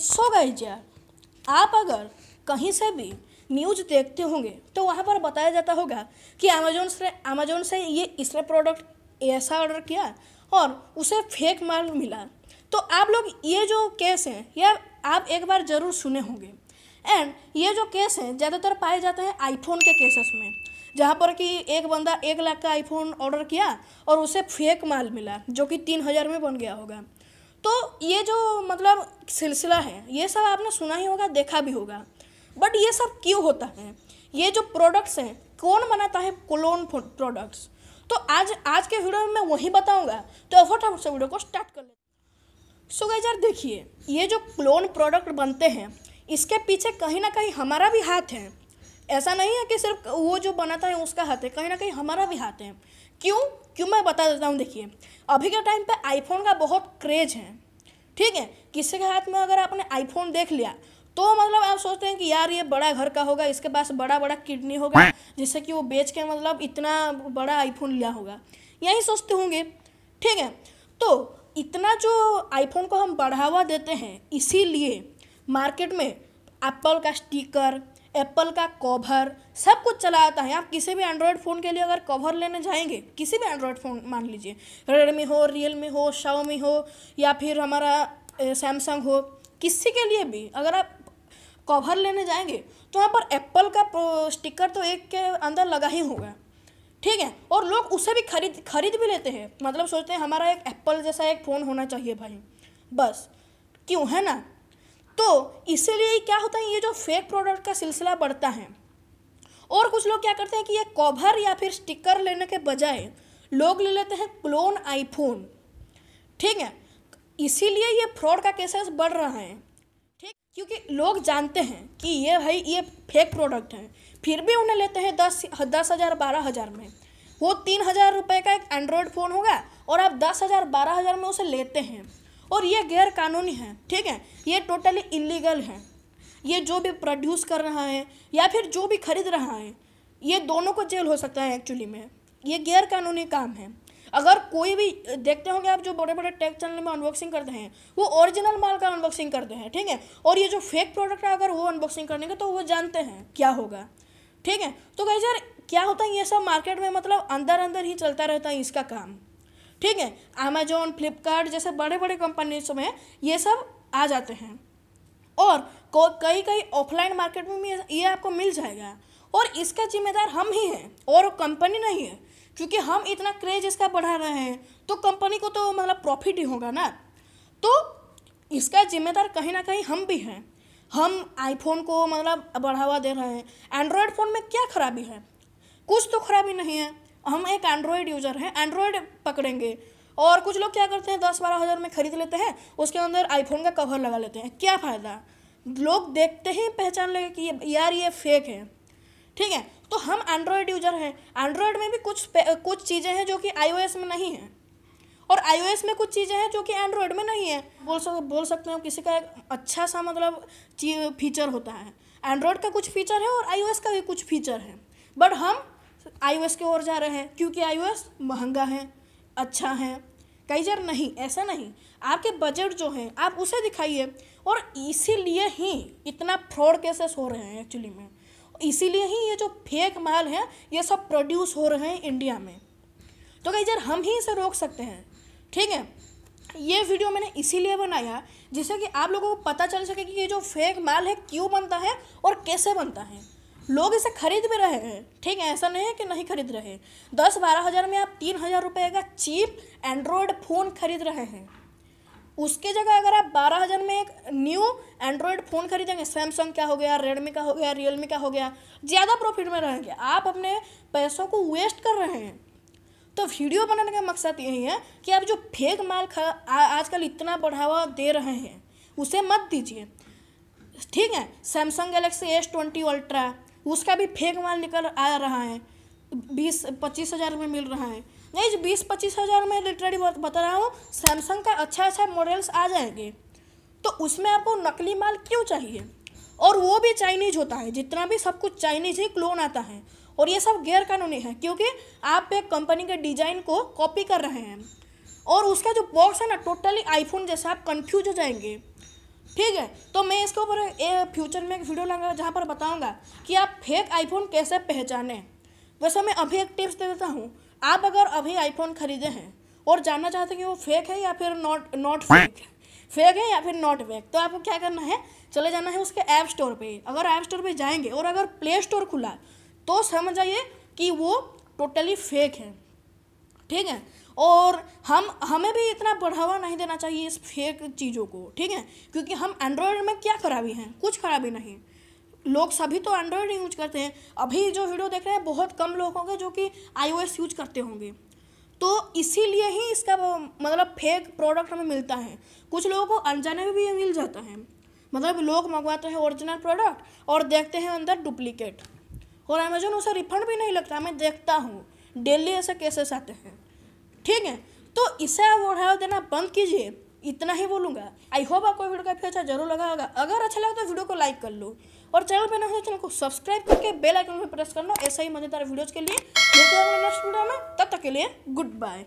सो गई यार आप अगर कहीं से भी न्यूज देखते होंगे तो वहाँ पर बताया जाता होगा कि अमेजोन से अमेजोन से ये इसने प्रोडक्ट ऐसा ऑर्डर किया और उसे फेक माल मिला तो आप लोग ये जो केस हैं यार आप एक बार ज़रूर सुने होंगे एंड ये जो केस हैं ज़्यादातर पाए जाते हैं आईफोन के केसेस में जहाँ पर कि एक बंदा एक लाख का आईफोन ऑर्डर किया और उसे फेक माल मिला जो कि तीन हज़ार में बन गया होगा तो ये जो मतलब सिलसिला है ये सब आपने सुना ही होगा देखा भी होगा बट ये सब क्यों होता है ये जो प्रोडक्ट्स हैं कौन बनाता है क्लोन प्रोडक्ट्स तो आज आज के वीडियो में मैं वही बताऊंगा तो फटाफट से वीडियो को स्टार्ट कर लेते सो गई यार देखिए ये जो क्लोन प्रोडक्ट बनते हैं इसके पीछे कहीं ना कहीं हमारा भी हाथ है ऐसा नहीं है कि सिर्फ वो जो बनाता है उसका हाथ है कहीं ना कहीं हमारा भी हाथ है क्यों क्यों मैं बता देता हूँ देखिए अभी के टाइम पे आईफोन का बहुत क्रेज है ठीक है किसी के हाथ में अगर आपने आईफोन देख लिया तो मतलब आप सोचते हैं कि यार ये बड़ा घर का होगा इसके पास बड़ा बड़ा किडनी होगा जिससे कि वो बेच के मतलब इतना बड़ा आईफोन लिया होगा यही सोचते होंगे ठीक है तो इतना जो आईफोन को हम बढ़ावा देते हैं इसीलिए मार्केट में एप्पल का स्टिकर एप्पल का कवर सब कुछ चला आता है आप किसी भी एंड्रॉयड फ़ोन के लिए अगर कवर लेने जाएंगे किसी भी एंड्रॉयड फ़ोन मान लीजिए रेडमी हो रियलमी हो शाओमी हो या फिर हमारा सैमसंग हो किसी के लिए भी अगर आप कवर लेने जाएंगे तो वहाँ पर एप्पल का स्टिकर तो एक के अंदर लगा ही होगा ठीक है और लोग उसे भी खरीद खरीद भी लेते हैं मतलब सोचते हैं हमारा एक एप्पल जैसा एक फ़ोन होना चाहिए भाई बस क्यों है ना तो इसीलिए क्या होता है ये जो फेक प्रोडक्ट का सिलसिला बढ़ता है और कुछ लोग क्या करते हैं कि ये कवर या फिर स्टिकर लेने के बजाय लोग ले लेते हैं क्लोन आईफोन ठीक है इसीलिए ये फ्रॉड का केसेस बढ़ रहा है ठीक क्योंकि लोग जानते हैं कि ये भाई ये फेक प्रोडक्ट है फिर भी उन्हें लेते हैं दस दस हज़ार बारह हज़ार में वो तीन हज़ार रुपये का एक एंड्रॉयड फ़ोन होगा और आप दस हज़ार बारह हज़ार में उसे लेते हैं और ये गैर कानूनी है ठीक है ये टोटली इलीगल है ये जो भी प्रोड्यूस कर रहा है या फिर जो भी खरीद रहा है ये दोनों को जेल हो सकता है एक्चुअली में ये गैर कानूनी काम है अगर कोई भी देखते होंगे आप जो बड़े बड़े टेक चैनल में अनबॉक्सिंग करते हैं वो ओरिजिनल माल का अनबॉक्सिंग करते हैं ठीक है और ये जो फेक प्रोडक्ट है अगर वो अनबॉक्सिंग करने का तो वो जानते हैं क्या होगा ठीक है तो कहीं सर क्या होता है ये सब मार्केट में मतलब अंदर अंदर ही चलता रहता है इसका काम ठीक है अमेजोन फ्लिपकार्ट जैसे बड़े बड़े कंपनीज में ये सब आ जाते हैं और कई कई ऑफलाइन मार्केट में भी ये आपको मिल जाएगा और इसका जिम्मेदार हम ही हैं और कंपनी नहीं है क्योंकि हम इतना क्रेज इसका बढ़ा रहे हैं तो कंपनी को तो मतलब प्रॉफिट ही होगा ना तो इसका जिम्मेदार कहीं ना कहीं हम भी हैं हम आईफोन को मतलब बढ़ावा दे रहे हैं एंड्रॉयड फ़ोन में क्या खराबी है कुछ तो खराबी नहीं है हम एक एंड्रॉयड यूज़र हैं एंड्रॉयड पकड़ेंगे और कुछ लोग क्या करते हैं दस बारह हज़ार में खरीद लेते हैं उसके अंदर आईफोन का कवर लगा लेते हैं क्या फ़ायदा लोग देखते ही पहचान लेंगे कि यार ये फेक है ठीक है तो हम एंड्रॉयड यूजर हैं एंड्रॉयड में भी कुछ कुछ चीज़ें हैं जो कि आई में नहीं है और आई में कुछ चीज़ें हैं जो कि एंड्रॉयड में नहीं है बोल सक बोल सकते हो किसी का एक अच्छा सा मतलब फीचर होता है एंड्रॉयड का कुछ फीचर है और आई का भी कुछ फीचर है बट हम आई की ओर जा रहे हैं क्योंकि आई महंगा है अच्छा है कई जर नहीं ऐसा नहीं आपके बजट जो हैं आप उसे दिखाइए और इसीलिए ही इतना फ्रॉड केसेस हो रहे हैं एक्चुअली में इसीलिए ही ये जो फेक माल है ये सब प्रोड्यूस हो रहे हैं इंडिया में तो कई जर हम ही इसे रोक सकते हैं ठीक है ये वीडियो मैंने इसीलिए बनाया जिससे कि आप लोगों को पता चल सके कि ये जो फेक माल है क्यों बनता है और कैसे बनता है लोग इसे खरीद भी रहे हैं ठीक है ऐसा नहीं है कि नहीं खरीद रहे दस बारह हज़ार में आप तीन हज़ार रुपये का चीप एंड्रॉयड फ़ोन खरीद रहे हैं उसके जगह अगर आप बारह हज़ार में एक न्यू एंड्रॉयड फ़ोन खरीदेंगे सैमसंग का हो गया रेडमी का हो गया रियलमी का हो गया ज़्यादा प्रॉफिट में रहेंगे आप अपने पैसों को वेस्ट कर रहे हैं तो वीडियो बनाने का मकसद यही है कि आप जो फेक माल आजकल इतना बढ़ावा दे रहे हैं उसे मत दीजिए ठीक है Samsung Galaxy S twenty ultra उसका भी फेक माल निकल आ रहा है बीस पच्चीस हज़ार में मिल रहा है नहीं जो बीस पच्चीस हज़ार में लिटरेली बता रहा हूँ सैमसंग का अच्छा अच्छा मॉडल्स आ जाएंगे तो उसमें आपको नकली माल क्यों चाहिए और वो भी चाइनीज होता है जितना भी सब कुछ चाइनीज ही क्लोन आता है और ये सब गैर कानूनी है क्योंकि आप एक कंपनी के डिजाइन को कॉपी कर रहे हैं और उसका जो बॉक्स है ना टोटली आईफोन जैसा आप कंफ्यूज हो जाएंगे ठीक है तो मैं इसके ऊपर फ्यूचर में एक वीडियो लाऊंगा जहाँ पर बताऊँगा कि आप फेक आईफोन कैसे पहचानें वैसे मैं अभी एक टिप्स दे देता हूँ आप अगर अभी आईफोन खरीदे हैं और जानना चाहते हैं कि वो फेक है या फिर नॉट नॉट फेक है फेक है या फिर नॉट फेक तो आपको क्या करना है चले जाना है उसके ऐप स्टोर पे अगर ऐप स्टोर पे जाएंगे और अगर प्ले स्टोर खुला तो समझ आइए कि वो टोटली फेक है ठीक है और हम हमें भी इतना बढ़ावा नहीं देना चाहिए इस फेक चीज़ों को ठीक है क्योंकि हम एंड्रॉयड में क्या खराबी हैं कुछ खराबी नहीं लोग सभी तो एंड्रॉयड यूज करते हैं अभी जो वीडियो देख रहे हैं बहुत कम लोग होंगे जो कि आई यूज करते होंगे तो इसीलिए ही इसका मतलब फेक प्रोडक्ट हमें मिलता है कुछ लोगों को अनजाने में भी ये मिल जाता है मतलब लोग मंगवाते हैं ओरिजिनल प्रोडक्ट और देखते हैं अंदर डुप्लीकेट और अमेजोन उसे रिफंड भी नहीं लगता मैं देखता हूँ डेली ऐसे केसेस आते हैं ठीक है तो इसे आप बढ़ावा देना बंद कीजिए इतना ही बोलूँगा आई होप आपको वीडियो काफ़ी अच्छा जरूर लगा होगा अगर अच्छा लगा तो वीडियो को लाइक कर लो और चैनल पर ना तो चैनल को सब्सक्राइब करके बेल आइकन पर प्रेस कर लो ऐसा ही मज़ेदार वीडियोज़ के लिए नेक्स्ट वीडियो में तब तक के लिए गुड बाय